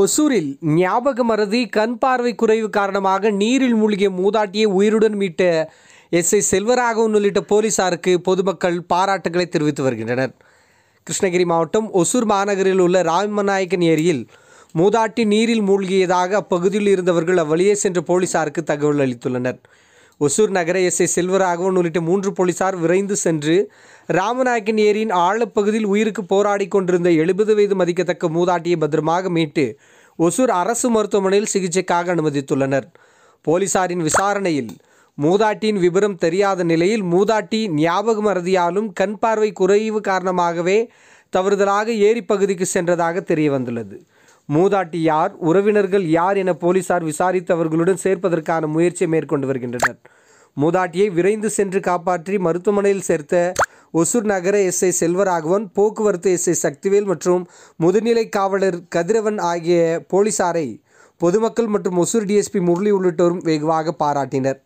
ஒசூரில் ஞாபக மறதி கண் பார்வை குறைவு காரணமாக நீரில் மூழ்கிய மூதாட்டியை உயிருடன் மீட்ட எஸ் ஐ செல்வராகவன் உள்ளிட்ட போலீசாருக்கு பொதுமக்கள் பாராட்டுகளை தெரிவித்து வருகின்றனர் கிருஷ்ணகிரி மாவட்டம் ஒசூர் மாநகரில் உள்ள ராமநாயக்கன் ஏரியில் மூதாட்டி நீரில் மூழ்கியதாக அப்பகுதியில் இருந்தவர்கள் அவ்வழியே சென்ற போலீசாருக்கு தகவல் அளித்துள்ளனர் ஒசூர் நகர எஸ்ஐ செல்வராகவன் உள்ளிட்ட மூன்று போலீசார் விரைந்து சென்று ராமநாயக்கன் ஏரியின் ஆழப்பகுதியில் உயிருக்கு போராடி கொண்டிருந்த எழுபது வயது மதிக்கத்தக்க மூதாட்டியை பத்திரமாக மீட்டு ஒசூர் அரசு மருத்துவமனையில் சிகிச்சைக்காக அனுமதித்துள்ளனர் போலீசாரின் விசாரணையில் மூதாட்டியின் விபரம் தெரியாத நிலையில் மூதாட்டி ஞாபக மறதியாலும் கண் பார்வை குறைவு காரணமாகவே தவறுதலாக ஏரி பகுதிக்கு சென்றதாக தெரிய வந்துள்ளது மூதாட்டி யார் உறவினர்கள் யார் என போலீசார் விசாரித்து அவர்களுடன் சேர்ப்பதற்கான முயற்சியை மேற்கொண்டு வருகின்றனர் மூதாட்டியை விரைந்து சென்று காப்பாற்றி மருத்துவமனையில் சேர்த்த ஒசூர் நகர எஸ்ஐ செல்வராகவன் போக்குவரத்து எஸ்ஐ சக்திவேல் மற்றும் முதுநிலை காவலர் கதிரவன் ஆகிய போலீசாரை பொதுமக்கள் மற்றும் ஒசூர் டிஎஸ்பி முரளி உள்ளிட்டோரும் வெகுவாக பாராட்டினர்